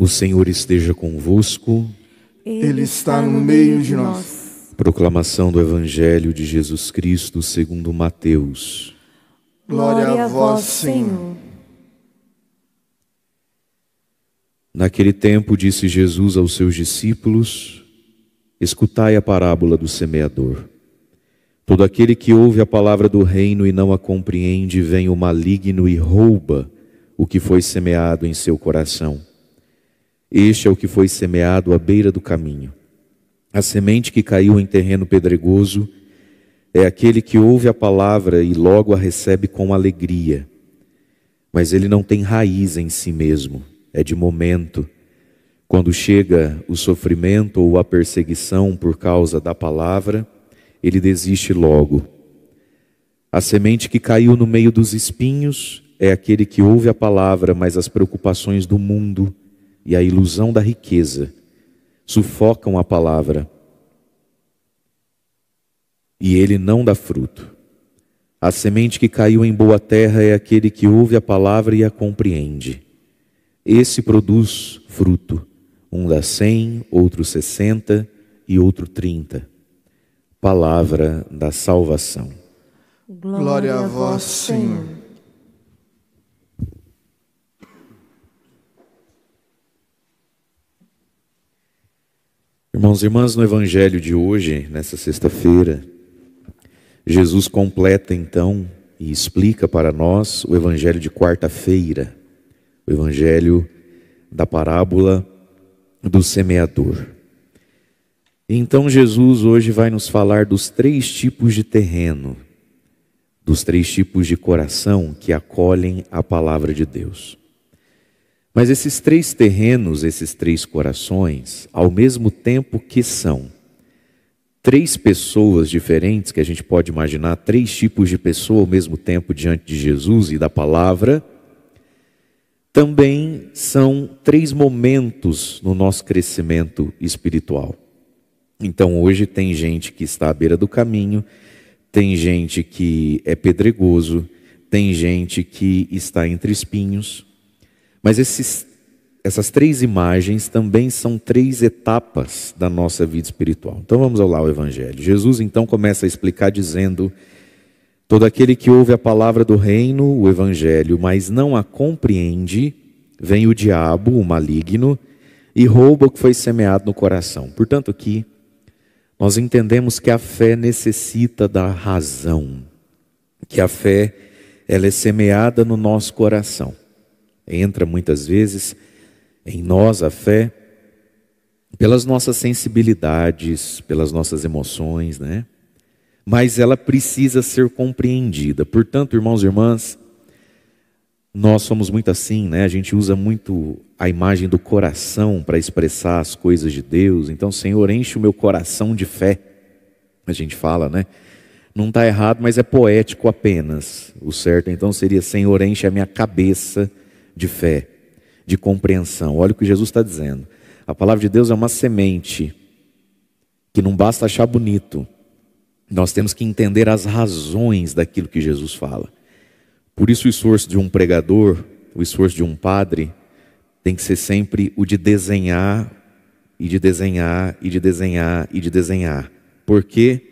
O Senhor esteja convosco. Ele está no meio de nós. Proclamação do Evangelho de Jesus Cristo segundo Mateus. Glória a vós, Senhor. Naquele tempo disse Jesus aos seus discípulos: Escutai a parábola do semeador. Todo aquele que ouve a palavra do reino e não a compreende, vem o maligno e rouba o que foi semeado em seu coração. Este é o que foi semeado à beira do caminho. A semente que caiu em terreno pedregoso é aquele que ouve a palavra e logo a recebe com alegria. Mas ele não tem raiz em si mesmo, é de momento. Quando chega o sofrimento ou a perseguição por causa da palavra, ele desiste logo. A semente que caiu no meio dos espinhos é aquele que ouve a palavra, mas as preocupações do mundo, e a ilusão da riqueza sufocam a palavra e ele não dá fruto. A semente que caiu em boa terra é aquele que ouve a palavra e a compreende. Esse produz fruto, um dá cem, outro sessenta e outro trinta. Palavra da salvação. Glória a vós, Senhor. Irmãos e irmãs, no Evangelho de hoje, nessa sexta-feira, Jesus completa então e explica para nós o Evangelho de quarta-feira, o Evangelho da parábola do semeador. Então Jesus hoje vai nos falar dos três tipos de terreno, dos três tipos de coração que acolhem a palavra de Deus. Mas esses três terrenos, esses três corações, ao mesmo tempo que são três pessoas diferentes, que a gente pode imaginar três tipos de pessoa ao mesmo tempo diante de Jesus e da palavra, também são três momentos no nosso crescimento espiritual. Então hoje tem gente que está à beira do caminho, tem gente que é pedregoso, tem gente que está entre espinhos, mas esses, essas três imagens também são três etapas da nossa vida espiritual. Então vamos lá ao Evangelho. Jesus então começa a explicar dizendo: Todo aquele que ouve a palavra do reino, o Evangelho, mas não a compreende, vem o diabo, o maligno, e rouba o que foi semeado no coração. Portanto, aqui nós entendemos que a fé necessita da razão, que a fé ela é semeada no nosso coração entra muitas vezes em nós a fé pelas nossas sensibilidades, pelas nossas emoções, né? Mas ela precisa ser compreendida. Portanto, irmãos e irmãs, nós somos muito assim, né? A gente usa muito a imagem do coração para expressar as coisas de Deus. Então, Senhor, enche o meu coração de fé. A gente fala, né? Não está errado, mas é poético apenas. O certo então seria: Senhor, enche a minha cabeça de fé, de compreensão. Olha o que Jesus está dizendo. A palavra de Deus é uma semente que não basta achar bonito. Nós temos que entender as razões daquilo que Jesus fala. Por isso, o esforço de um pregador, o esforço de um padre, tem que ser sempre o de desenhar e de desenhar e de desenhar e de desenhar. Por quê?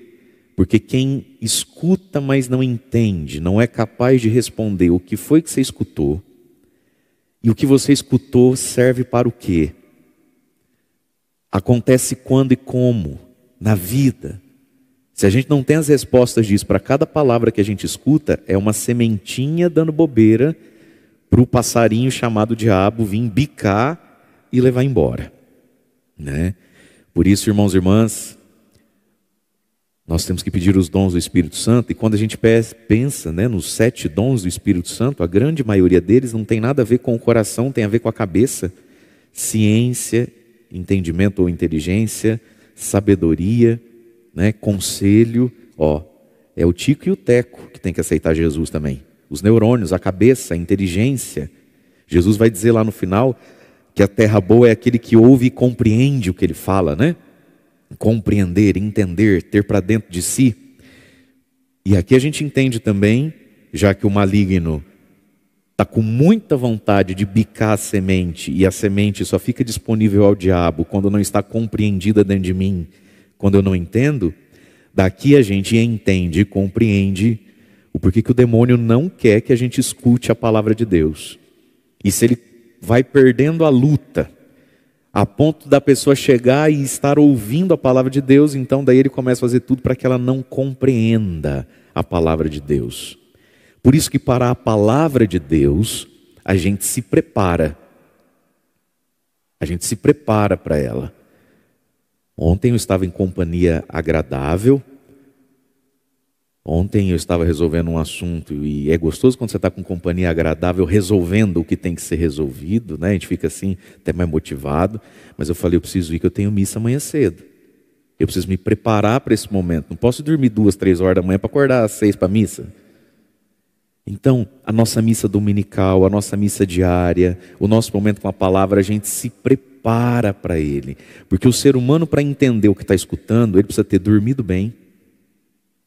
Porque quem escuta, mas não entende, não é capaz de responder o que foi que você escutou, e o que você escutou serve para o quê? Acontece quando e como? Na vida. Se a gente não tem as respostas disso para cada palavra que a gente escuta, é uma sementinha dando bobeira para o passarinho chamado diabo vir bicar e levar embora. Né? Por isso, irmãos e irmãs, nós temos que pedir os dons do Espírito Santo, e quando a gente pensa né, nos sete dons do Espírito Santo, a grande maioria deles não tem nada a ver com o coração, tem a ver com a cabeça. Ciência, entendimento ou inteligência, sabedoria, né, conselho. Ó, é o Tico e o Teco que tem que aceitar Jesus também. Os neurônios, a cabeça, a inteligência. Jesus vai dizer lá no final que a terra boa é aquele que ouve e compreende o que ele fala, né? compreender, entender, ter para dentro de si. E aqui a gente entende também, já que o maligno está com muita vontade de bicar a semente, e a semente só fica disponível ao diabo quando não está compreendida dentro de mim, quando eu não entendo, daqui a gente entende e compreende o porquê que o demônio não quer que a gente escute a palavra de Deus. E se ele vai perdendo a luta, a ponto da pessoa chegar e estar ouvindo a palavra de Deus, então daí ele começa a fazer tudo para que ela não compreenda a palavra de Deus. Por isso que para a palavra de Deus, a gente se prepara. A gente se prepara para ela. Ontem eu estava em companhia agradável Ontem eu estava resolvendo um assunto e é gostoso quando você está com companhia agradável resolvendo o que tem que ser resolvido, né? A gente fica assim, até mais motivado. Mas eu falei, eu preciso ir que eu tenho missa amanhã cedo. Eu preciso me preparar para esse momento. Não posso dormir duas, três horas da manhã para acordar às seis para a missa. Então, a nossa missa dominical, a nossa missa diária, o nosso momento com a palavra, a gente se prepara para ele. Porque o ser humano, para entender o que está escutando, ele precisa ter dormido bem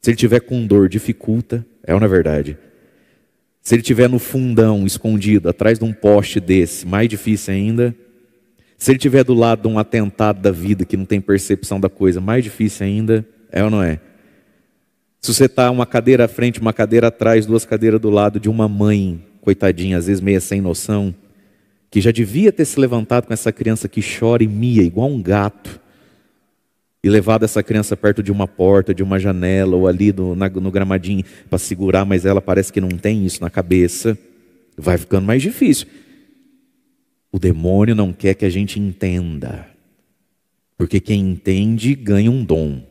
se ele tiver com dor, dificulta, é ou não é verdade? Se ele tiver no fundão, escondido, atrás de um poste desse, mais difícil ainda. Se ele tiver do lado de um atentado da vida que não tem percepção da coisa, mais difícil ainda, é ou não é? Se você está uma cadeira à frente, uma cadeira atrás, duas cadeiras do lado de uma mãe, coitadinha, às vezes meia sem noção, que já devia ter se levantado com essa criança que chora e mia igual um gato, e levado essa criança perto de uma porta, de uma janela, ou ali no, na, no gramadinho para segurar, mas ela parece que não tem isso na cabeça, vai ficando mais difícil. O demônio não quer que a gente entenda, porque quem entende ganha um dom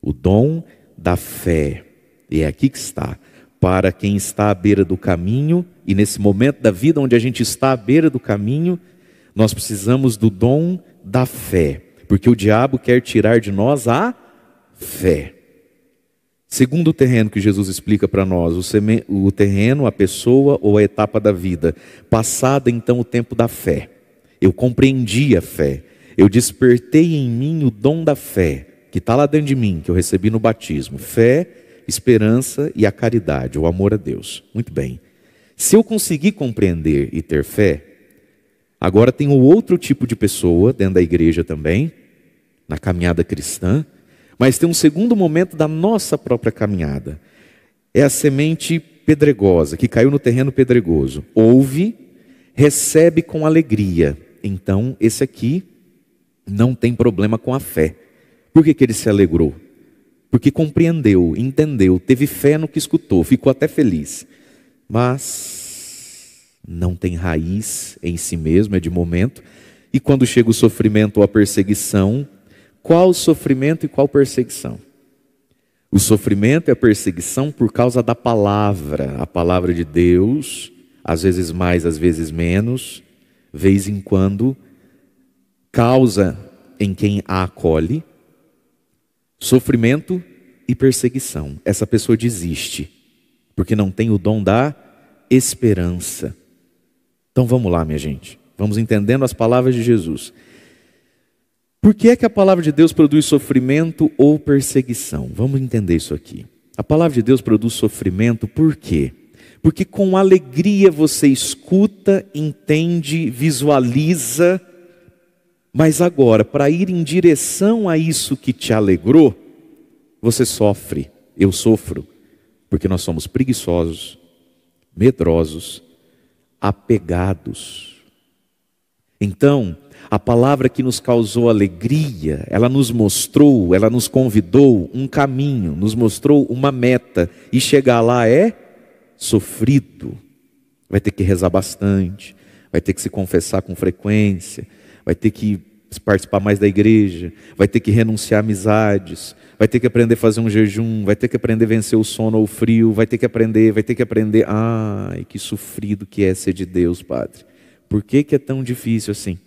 o dom da fé. E é aqui que está. Para quem está à beira do caminho, e nesse momento da vida onde a gente está à beira do caminho, nós precisamos do dom da fé porque o diabo quer tirar de nós a fé. Segundo o terreno que Jesus explica para nós, o terreno, a pessoa ou a etapa da vida. Passada então o tempo da fé, eu compreendi a fé, eu despertei em mim o dom da fé, que está lá dentro de mim, que eu recebi no batismo. Fé, esperança e a caridade, o amor a Deus. Muito bem. Se eu conseguir compreender e ter fé, Agora tem um outro tipo de pessoa dentro da igreja também, na caminhada cristã, mas tem um segundo momento da nossa própria caminhada. É a semente pedregosa, que caiu no terreno pedregoso. Ouve, recebe com alegria. Então, esse aqui não tem problema com a fé. Por que, que ele se alegrou? Porque compreendeu, entendeu, teve fé no que escutou, ficou até feliz. Mas não tem raiz em si mesmo, é de momento. E quando chega o sofrimento ou a perseguição, qual sofrimento e qual perseguição? O sofrimento é a perseguição por causa da palavra, a palavra de Deus, às vezes mais, às vezes menos, vez em quando, causa em quem a acolhe sofrimento e perseguição. Essa pessoa desiste, porque não tem o dom da esperança. Então vamos lá, minha gente. Vamos entendendo as palavras de Jesus. Por que é que a palavra de Deus produz sofrimento ou perseguição? Vamos entender isso aqui. A palavra de Deus produz sofrimento por quê? Porque com alegria você escuta, entende, visualiza, mas agora, para ir em direção a isso que te alegrou, você sofre, eu sofro, porque nós somos preguiçosos, medrosos, apegados. Então, a palavra que nos causou alegria, ela nos mostrou, ela nos convidou um caminho, nos mostrou uma meta, e chegar lá é sofrido. Vai ter que rezar bastante, vai ter que se confessar com frequência, vai ter que participar mais da igreja, vai ter que renunciar a amizades, vai ter que aprender a fazer um jejum, vai ter que aprender a vencer o sono ou o frio, vai ter que aprender, vai ter que aprender. Ai, que sofrido que é ser de Deus, Padre. Por que, que é tão difícil assim?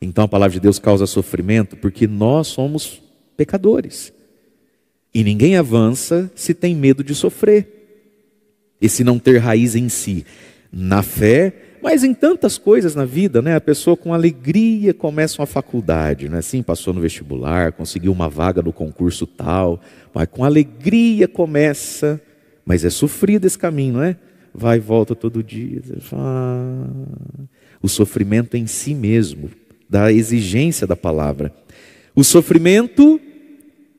Então a palavra de Deus causa sofrimento porque nós somos pecadores. E ninguém avança se tem medo de sofrer. E se não ter raiz em si. Na fé, mas em tantas coisas na vida, né, a pessoa com alegria começa uma faculdade, né? Sim, passou no vestibular, conseguiu uma vaga no concurso tal, mas com alegria começa, mas é sofrido esse caminho, não é? Vai e volta todo dia. Ah. o sofrimento em si mesmo, da exigência da palavra. O sofrimento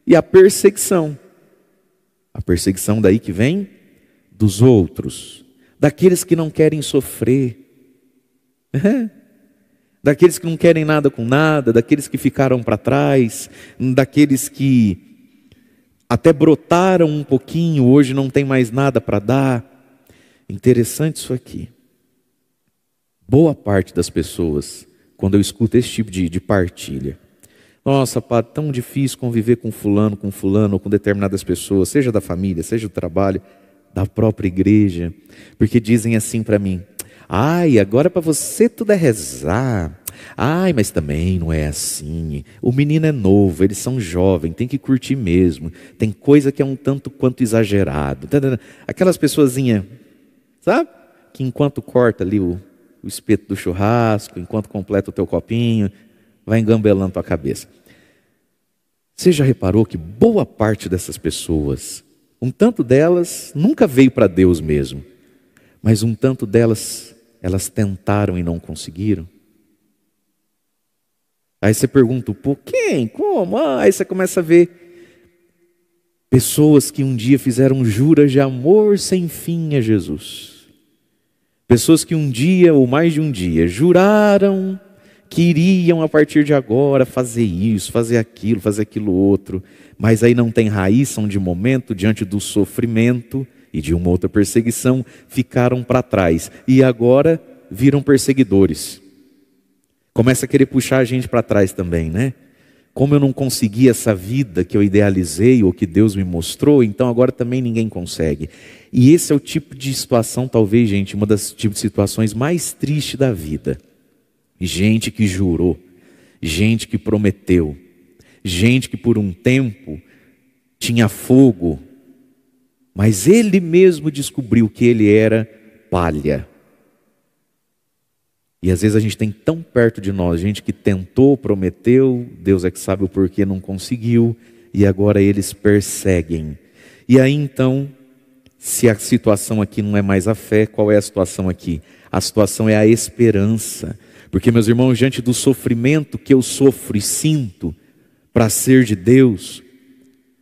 e a perseguição. A perseguição daí que vem dos outros, daqueles que não querem sofrer, é. Daqueles que não querem nada com nada, daqueles que ficaram para trás, daqueles que até brotaram um pouquinho, hoje não tem mais nada para dar. Interessante isso aqui. Boa parte das pessoas, quando eu escuto esse tipo de, de partilha, nossa, pá, tão difícil conviver com fulano, com fulano, ou com determinadas pessoas, seja da família, seja do trabalho, da própria igreja, porque dizem assim para mim: Ai, agora para você tudo é rezar. Ai, mas também não é assim. O menino é novo, eles são jovens, tem que curtir mesmo. Tem coisa que é um tanto quanto exagerado. Aquelas pessoazinhas, sabe? Que enquanto corta ali o, o espeto do churrasco, enquanto completa o teu copinho, vai engambelando tua cabeça. Você já reparou que boa parte dessas pessoas, um tanto delas nunca veio para Deus mesmo, mas um tanto delas elas tentaram e não conseguiram. Aí você pergunta, por quem? Como? Ah, aí você começa a ver pessoas que um dia fizeram juras de amor sem fim a Jesus. Pessoas que um dia, ou mais de um dia, juraram que iriam a partir de agora fazer isso, fazer aquilo, fazer aquilo outro, mas aí não tem raiz, são de momento, diante do sofrimento e de uma outra perseguição ficaram para trás e agora viram perseguidores. Começa a querer puxar a gente para trás também, né? Como eu não consegui essa vida que eu idealizei ou que Deus me mostrou, então agora também ninguém consegue. E esse é o tipo de situação, talvez, gente, uma das tipos de situações mais tristes da vida. Gente que jurou, gente que prometeu, gente que por um tempo tinha fogo mas ele mesmo descobriu que ele era palha. E às vezes a gente tem tão perto de nós, gente que tentou, prometeu, Deus é que sabe o porquê não conseguiu, e agora eles perseguem. E aí então, se a situação aqui não é mais a fé, qual é a situação aqui? A situação é a esperança. Porque, meus irmãos, diante do sofrimento que eu sofro e sinto para ser de Deus,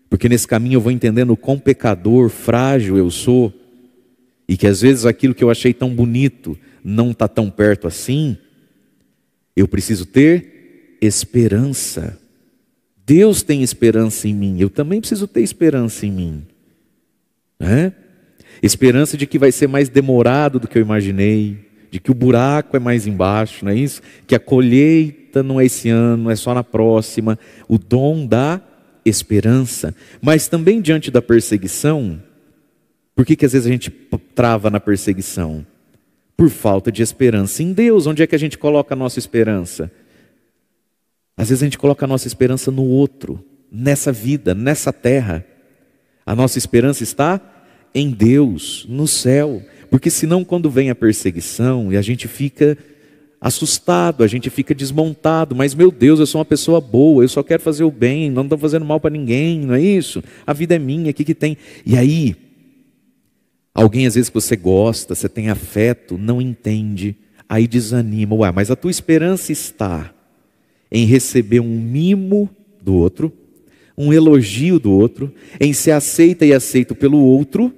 porque nesse caminho eu vou entendendo o quão pecador, frágil eu sou, e que às vezes aquilo que eu achei tão bonito não está tão perto assim. Eu preciso ter esperança. Deus tem esperança em mim, eu também preciso ter esperança em mim. Né? Esperança de que vai ser mais demorado do que eu imaginei, de que o buraco é mais embaixo, não é isso? Que a colheita não é esse ano, é só na próxima. O dom da esperança, mas também diante da perseguição. Por que, que às vezes a gente trava na perseguição? Por falta de esperança em Deus. Onde é que a gente coloca a nossa esperança? Às vezes a gente coloca a nossa esperança no outro, nessa vida, nessa terra. A nossa esperança está em Deus, no céu. Porque senão, quando vem a perseguição e a gente fica assustado, a gente fica desmontado, mas meu Deus, eu sou uma pessoa boa, eu só quero fazer o bem, não estou fazendo mal para ninguém, não é isso? A vida é minha, o que, que tem? E aí, alguém às vezes que você gosta, você tem afeto, não entende, aí desanima, ué, mas a tua esperança está em receber um mimo do outro, um elogio do outro, em ser aceita e aceito pelo outro,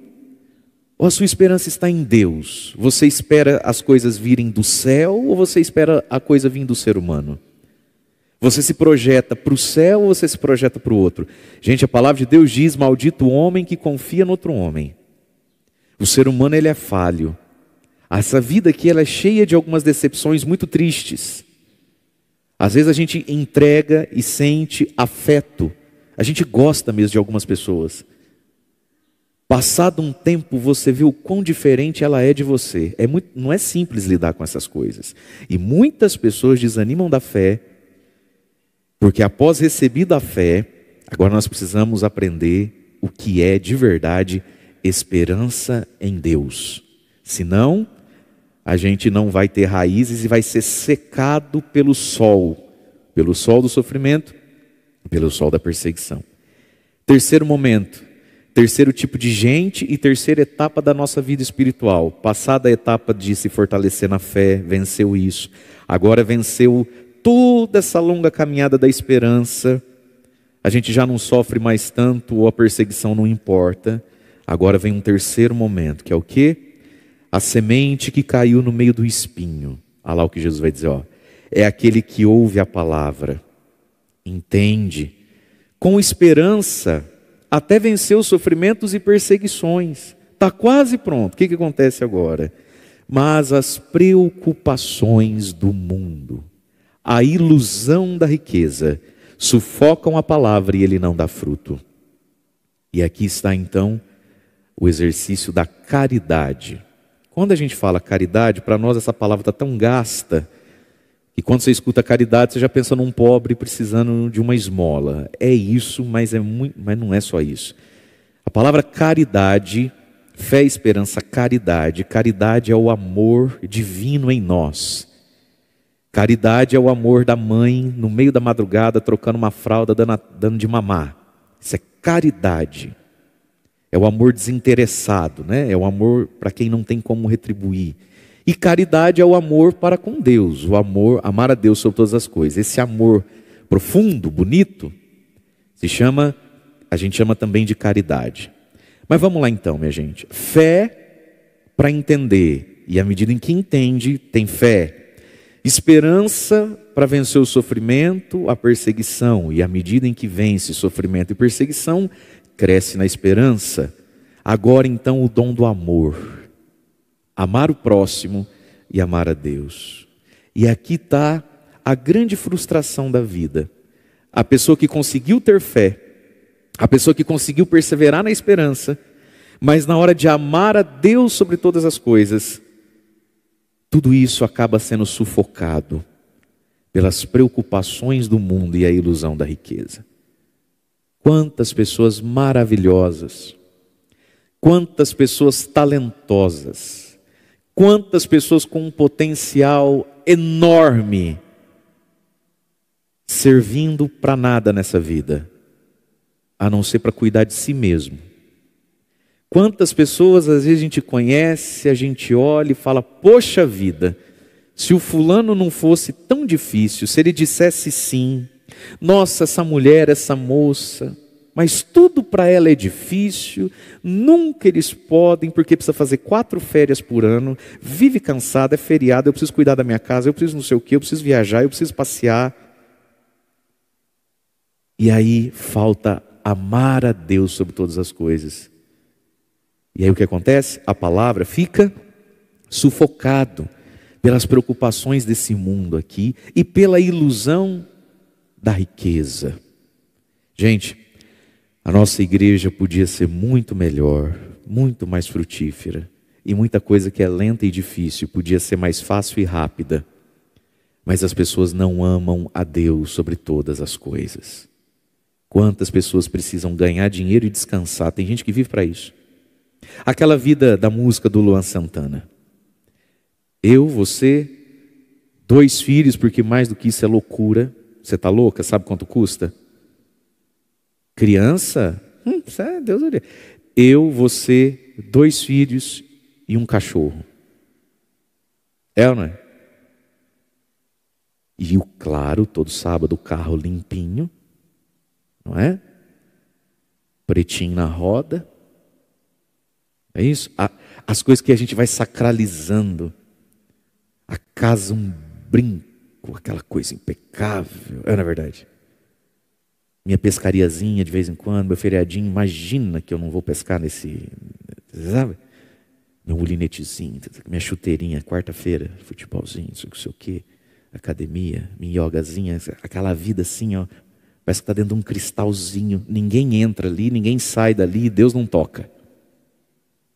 ou a sua esperança está em Deus? Você espera as coisas virem do céu ou você espera a coisa vir do ser humano? Você se projeta para o céu ou você se projeta para o outro? Gente, a palavra de Deus diz: Maldito o homem que confia no outro homem. O ser humano ele é falho. Essa vida aqui ela é cheia de algumas decepções muito tristes. Às vezes a gente entrega e sente afeto. A gente gosta mesmo de algumas pessoas. Passado um tempo, você viu o quão diferente ela é de você. É muito, não é simples lidar com essas coisas. E muitas pessoas desanimam da fé, porque após recebida a fé, agora nós precisamos aprender o que é de verdade esperança em Deus. Senão, a gente não vai ter raízes e vai ser secado pelo sol pelo sol do sofrimento, pelo sol da perseguição. Terceiro momento, Terceiro tipo de gente e terceira etapa da nossa vida espiritual. Passada a etapa de se fortalecer na fé, venceu isso. Agora venceu toda essa longa caminhada da esperança. A gente já não sofre mais tanto ou a perseguição não importa. Agora vem um terceiro momento, que é o quê? A semente que caiu no meio do espinho. Olha lá o que Jesus vai dizer, ó. É aquele que ouve a palavra, entende, com esperança até venceu sofrimentos e perseguições. Está quase pronto. O que, que acontece agora? Mas as preocupações do mundo, a ilusão da riqueza, sufocam a palavra e ele não dá fruto. E aqui está então o exercício da caridade. Quando a gente fala caridade, para nós essa palavra está tão gasta e quando você escuta caridade, você já pensa num pobre precisando de uma esmola. É isso, mas, é muito, mas não é só isso. A palavra caridade, fé, esperança, caridade. Caridade é o amor divino em nós. Caridade é o amor da mãe no meio da madrugada trocando uma fralda, dando, de mamar. Isso é caridade. É o amor desinteressado, né? É o amor para quem não tem como retribuir. E caridade é o amor para com Deus, o amor, amar a Deus sobre todas as coisas. Esse amor profundo, bonito, se chama, a gente chama também de caridade. Mas vamos lá então, minha gente. Fé para entender, e à medida em que entende, tem fé. Esperança para vencer o sofrimento, a perseguição, e à medida em que vence sofrimento e perseguição, cresce na esperança. Agora então o dom do amor amar o próximo e amar a Deus. E aqui está a grande frustração da vida. A pessoa que conseguiu ter fé, a pessoa que conseguiu perseverar na esperança, mas na hora de amar a Deus sobre todas as coisas, tudo isso acaba sendo sufocado pelas preocupações do mundo e a ilusão da riqueza. Quantas pessoas maravilhosas, quantas pessoas talentosas, Quantas pessoas com um potencial enorme servindo para nada nessa vida, a não ser para cuidar de si mesmo. Quantas pessoas às vezes a gente conhece, a gente olha e fala: Poxa vida, se o fulano não fosse tão difícil, se ele dissesse sim, nossa, essa mulher, essa moça, mas tudo para ela é difícil, nunca eles podem, porque precisa fazer quatro férias por ano, vive cansada, é feriado, eu preciso cuidar da minha casa, eu preciso não sei o que, eu preciso viajar, eu preciso passear. E aí falta amar a Deus sobre todas as coisas. E aí o que acontece? A palavra fica sufocado pelas preocupações desse mundo aqui e pela ilusão da riqueza. Gente, a nossa igreja podia ser muito melhor, muito mais frutífera, e muita coisa que é lenta e difícil podia ser mais fácil e rápida. Mas as pessoas não amam a Deus sobre todas as coisas. Quantas pessoas precisam ganhar dinheiro e descansar? Tem gente que vive para isso. Aquela vida da música do Luan Santana. Eu, você, dois filhos, porque mais do que isso é loucura. Você está louca? Sabe quanto custa? Criança? Hum, é Deus olha. Eu, você, dois filhos e um cachorro. É ou não é? E o claro, todo sábado, o carro limpinho, não é? Pretinho na roda. É isso? As coisas que a gente vai sacralizando. A casa, um brinco, aquela coisa impecável. É, na é verdade minha pescariazinha de vez em quando, meu feriadinho. Imagina que eu não vou pescar nesse. Sabe? Meu molinetezinho, minha chuteirinha, quarta-feira, futebolzinho, não sei o que academia, minha yogazinha, aquela vida assim, ó. Parece que está dentro de um cristalzinho. Ninguém entra ali, ninguém sai dali, Deus não toca.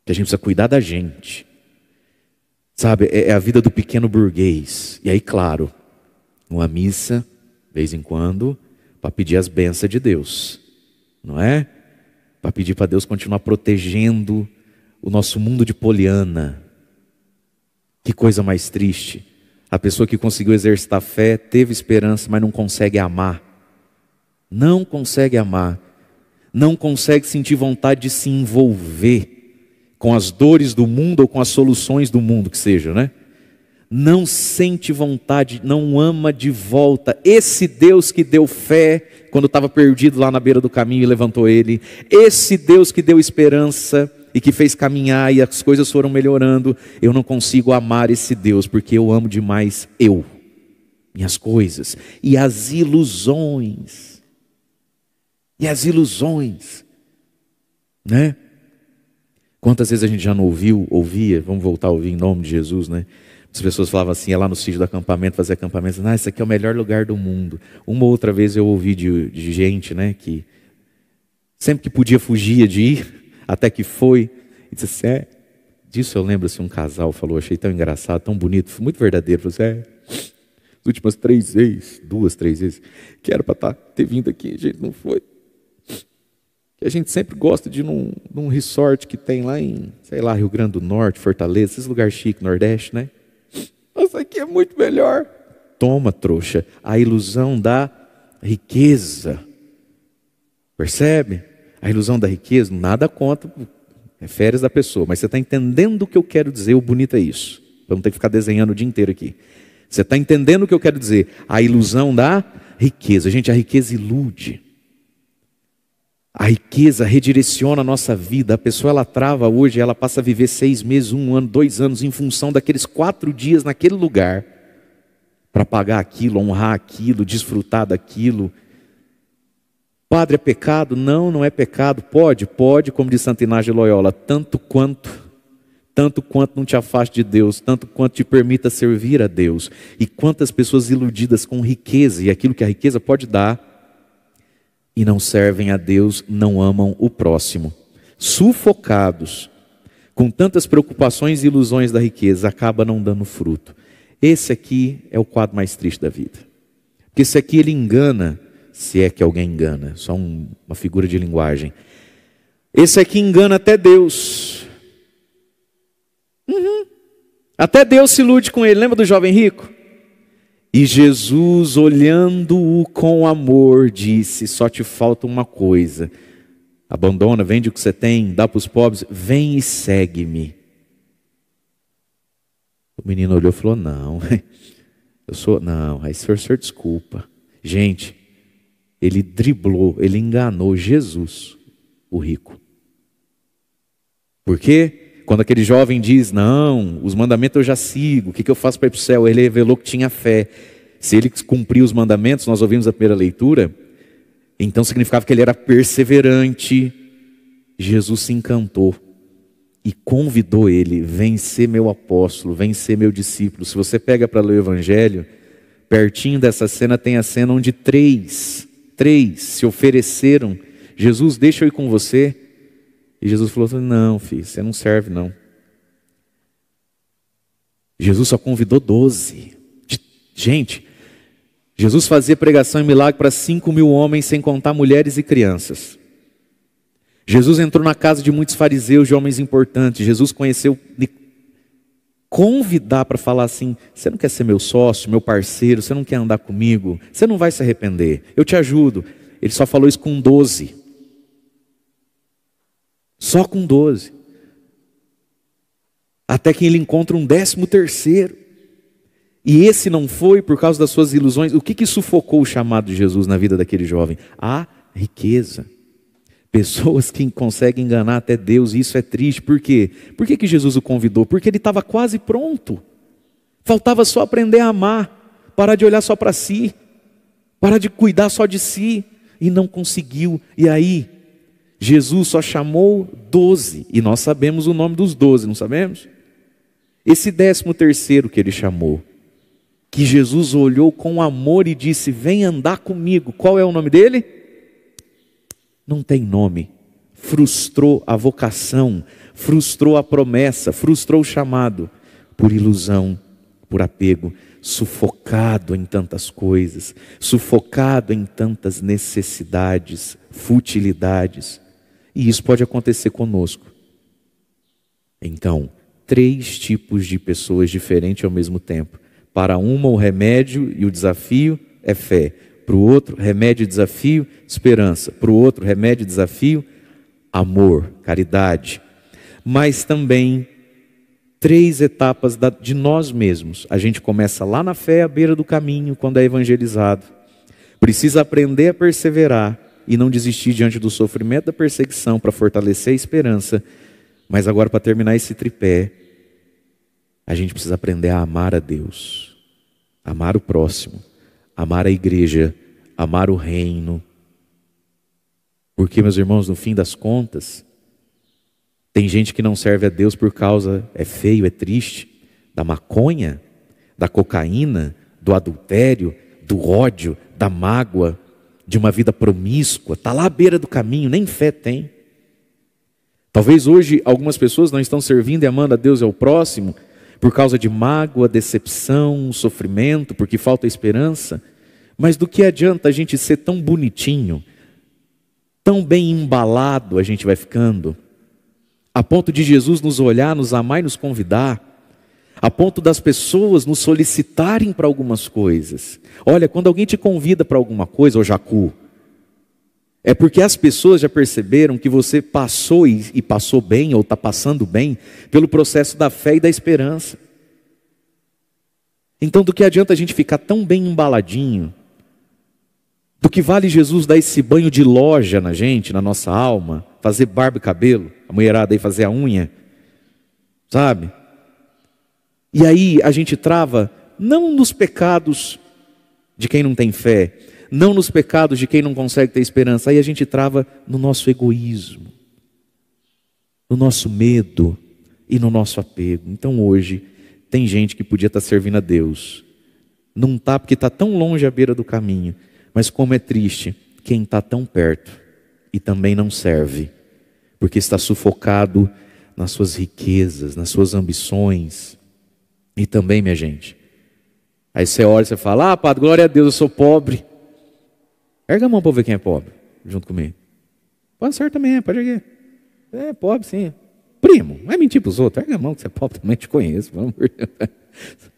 Que a gente precisa cuidar da gente. Sabe, é, é a vida do pequeno burguês. E aí, claro, uma missa, de vez em quando, para pedir as bênçãos de Deus, não é? Para pedir para Deus continuar protegendo o nosso mundo de Poliana. Que coisa mais triste. A pessoa que conseguiu exercitar fé, teve esperança, mas não consegue amar. Não consegue amar. Não consegue sentir vontade de se envolver com as dores do mundo ou com as soluções do mundo, que seja, né? não sente vontade, não ama de volta. Esse Deus que deu fé quando estava perdido lá na beira do caminho e levantou ele, esse Deus que deu esperança e que fez caminhar e as coisas foram melhorando, eu não consigo amar esse Deus porque eu amo demais eu, minhas coisas e as ilusões. E as ilusões, né? Quantas vezes a gente já não ouviu, ouvia, vamos voltar a ouvir em nome de Jesus, né? As pessoas falavam assim, é lá no sítio do acampamento, fazer acampamento, ah, esse aqui é o melhor lugar do mundo. Uma outra vez eu ouvi de, de gente, né, que sempre que podia fugia de ir, até que foi, e disse assim, é, disso eu lembro, assim, um casal falou, achei tão engraçado, tão bonito, muito verdadeiro, falou assim, é, as últimas três vezes, duas, três vezes, que era para tá, ter vindo aqui, a gente não foi. Que a gente sempre gosta de num, num resort que tem lá em, sei lá, Rio Grande do Norte, Fortaleza, esses lugares chiques, Nordeste, né? isso aqui é muito melhor. Toma, trouxa, a ilusão da riqueza. Percebe? A ilusão da riqueza, nada conta. é férias da pessoa, mas você está entendendo o que eu quero dizer, o bonito é isso. Para não ter que ficar desenhando o dia inteiro aqui. Você está entendendo o que eu quero dizer? A ilusão da riqueza. Gente, a riqueza ilude. A riqueza redireciona a nossa vida. A pessoa ela trava hoje, ela passa a viver seis meses, um ano, dois anos em função daqueles quatro dias naquele lugar para pagar aquilo, honrar aquilo, desfrutar daquilo. Padre, é pecado? Não, não é pecado. Pode, pode, como diz Santa Inácio de Loyola, tanto quanto, tanto quanto não te afaste de Deus, tanto quanto te permita servir a Deus. E quantas pessoas iludidas com riqueza e aquilo que a riqueza pode dar e não servem a Deus, não amam o próximo. Sufocados com tantas preocupações e ilusões da riqueza, acaba não dando fruto. Esse aqui é o quadro mais triste da vida. Porque esse aqui ele engana, se é que alguém engana, só um, uma figura de linguagem. Esse aqui engana até Deus. Uhum. Até Deus se ilude com ele. Lembra do jovem rico? E Jesus, olhando-o com amor, disse: Só te falta uma coisa. Abandona, vende o que você tem, dá para os pobres, vem e segue-me. O menino olhou e falou: Não, eu sou. Não, aí senhor, senhor, desculpa. Gente, ele driblou, ele enganou Jesus, o rico. Por quê? quando aquele jovem diz: Não, os mandamentos eu já sigo, o que, eu faço para ir para o céu? Ele revelou que tinha fé. Se ele cumpriu os mandamentos, nós ouvimos a primeira leitura, então significava que ele era perseverante. Jesus se encantou e convidou ele: Vem ser meu apóstolo, vem ser meu discípulo. Se você pega para ler o Evangelho, pertinho dessa cena tem a cena onde três, três se ofereceram. Jesus, deixa eu ir com você. E Jesus falou assim: Não, filho, você não serve, não. Jesus só convidou doze. Gente, Jesus fazia pregação e milagre para cinco mil homens, sem contar mulheres e crianças. Jesus entrou na casa de muitos fariseus, de homens importantes. Jesus conheceu convidar para falar assim: você não quer ser meu sócio, meu parceiro, você não quer andar comigo, você não vai se arrepender, eu te ajudo. Ele só falou isso com 12. Só com 12. Até que ele encontra um décimo terceiro. E esse não foi por causa das suas ilusões. O que, que sufocou o chamado de Jesus na vida daquele jovem? A riqueza. Pessoas que conseguem enganar até Deus, e isso é triste. Por quê? Por que, que Jesus o convidou? Porque ele estava quase pronto. Faltava só aprender a amar, parar de olhar só para si, parar de cuidar só de si, e não conseguiu. E aí, Jesus só chamou doze, e nós sabemos o nome dos doze, não sabemos? Esse décimo terceiro que ele chamou, que Jesus olhou com amor e disse: Vem andar comigo. Qual é o nome dele? Não tem nome. Frustrou a vocação, frustrou a promessa, frustrou o chamado por ilusão, por apego, sufocado em tantas coisas, sufocado em tantas necessidades, futilidades. E isso pode acontecer conosco. Então, três tipos de pessoas diferentes ao mesmo tempo. Para uma, o remédio e o desafio é fé. Para o outro, remédio e desafio, esperança. Para o outro, remédio e desafio, amor, caridade. Mas também três etapas de nós mesmos. A gente começa lá na fé, à beira do caminho, quando é evangelizado. Precisa aprender a perseverar e não desistir diante do sofrimento da perseguição para fortalecer a esperança. Mas agora, para terminar esse tripé, a gente precisa aprender a amar a Deus, amar o próximo, amar a igreja, amar o reino. Porque, meus irmãos, no fim das contas, tem gente que não serve a Deus por causa, é feio, é triste, da maconha, da cocaína, do adultério, do ódio, da mágoa, de uma vida promíscua, está lá à beira do caminho, nem fé tem. Talvez hoje algumas pessoas não estão servindo e amando a Deus e ao próximo por causa de mágoa, decepção, sofrimento, porque falta esperança. Mas do que adianta a gente ser tão bonitinho, tão bem embalado a gente vai ficando, a ponto de Jesus nos olhar, nos amar e nos convidar a ponto das pessoas nos solicitarem para algumas coisas. Olha, quando alguém te convida para alguma coisa, ô Jacu, é porque as pessoas já perceberam que você passou e passou bem, ou está passando bem, pelo processo da fé e da esperança. Então, do que adianta a gente ficar tão bem embaladinho? Do que vale Jesus dar esse banho de loja na gente, na nossa alma, fazer barba e cabelo, a mulherada aí fazer a unha, sabe? E aí a gente trava não nos pecados de quem não tem fé, não nos pecados de quem não consegue ter esperança, aí a gente trava no nosso egoísmo, no nosso medo e no nosso apego. Então hoje tem gente que podia estar servindo a Deus, não está porque está tão longe à beira do caminho, mas como é triste quem está tão perto e também não serve, porque está sufocado nas suas riquezas, nas suas ambições e também, minha gente. Aí você olha e você fala: Ah, Padre, glória a Deus, eu sou pobre. Erga a mão para ver quem é pobre, junto comigo. Pode ser também pode erguer. É, pobre sim. Primo, não é mentir para os outros. Erga a mão que você é pobre também, te conheço, vamos.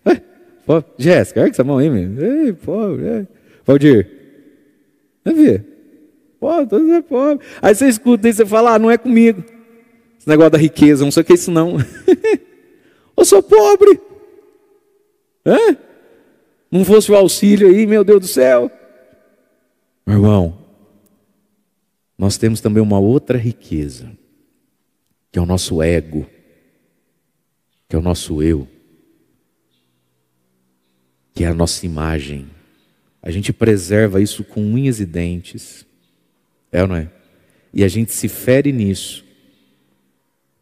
É, pobre. Jéssica, erga essa mão aí, meu. Ei, pobre. É. Valdir, não ver? Pobre, todos é pobre. Aí você escuta e você fala: Ah, não é comigo. Esse negócio da riqueza, não sei o que é isso não. eu sou pobre. Hã? Não fosse o auxílio aí, meu Deus do céu. Meu irmão, nós temos também uma outra riqueza, que é o nosso ego, que é o nosso eu, que é a nossa imagem. A gente preserva isso com unhas e dentes, é ou não é? E a gente se fere nisso,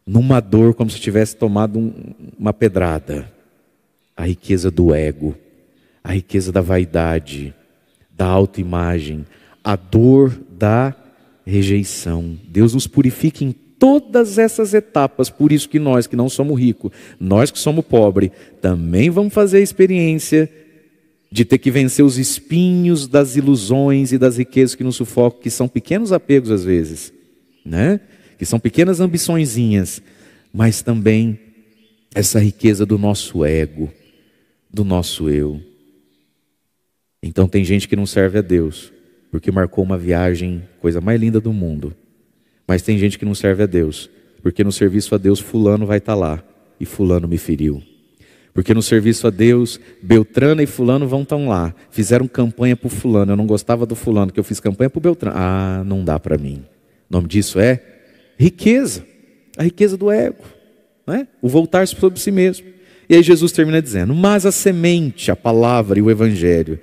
numa dor, como se tivesse tomado um, uma pedrada a riqueza do ego, a riqueza da vaidade, da autoimagem, a dor da rejeição. Deus nos purifica em todas essas etapas, por isso que nós que não somos ricos, nós que somos pobres, também vamos fazer a experiência de ter que vencer os espinhos das ilusões e das riquezas que nos sufocam, que são pequenos apegos às vezes, né? Que são pequenas ambiçõezinhas, mas também essa riqueza do nosso ego, do nosso eu. Então tem gente que não serve a Deus, porque marcou uma viagem, coisa mais linda do mundo. Mas tem gente que não serve a Deus, porque no serviço a Deus fulano vai estar tá lá e fulano me feriu. Porque no serviço a Deus, Beltrana e fulano vão estar lá. Fizeram campanha para fulano, eu não gostava do fulano, que eu fiz campanha para Beltrano. Ah, não dá para mim. O nome disso é riqueza. A riqueza do ego, né? O voltar se sobre si mesmo. E aí Jesus termina dizendo: Mas a semente, a palavra e o evangelho,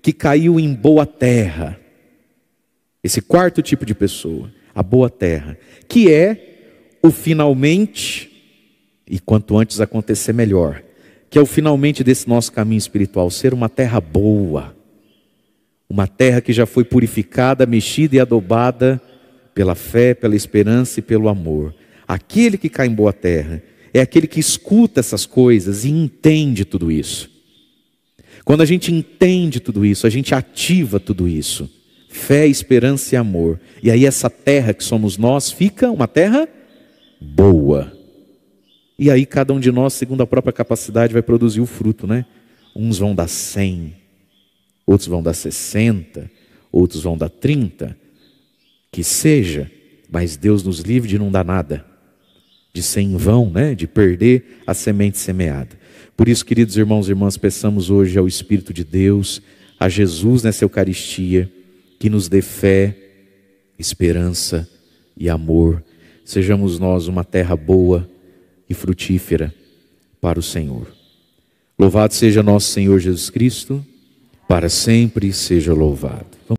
que caiu em boa terra, esse quarto tipo de pessoa, a boa terra, que é o finalmente, e quanto antes acontecer, melhor, que é o finalmente desse nosso caminho espiritual, ser uma terra boa, uma terra que já foi purificada, mexida e adobada pela fé, pela esperança e pelo amor. Aquele que cai em boa terra é aquele que escuta essas coisas e entende tudo isso. Quando a gente entende tudo isso, a gente ativa tudo isso. Fé, esperança e amor. E aí essa terra que somos nós fica uma terra boa. E aí cada um de nós, segundo a própria capacidade, vai produzir o fruto, né? Uns vão dar 100, outros vão dar 60, outros vão dar 30, que seja, mas Deus nos livre de não dar nada de ser em vão, né? de perder a semente semeada. Por isso, queridos irmãos e irmãs, peçamos hoje ao Espírito de Deus, a Jesus nessa Eucaristia, que nos dê fé, esperança e amor. Sejamos nós uma terra boa e frutífera para o Senhor. Louvado seja nosso Senhor Jesus Cristo, para sempre seja louvado.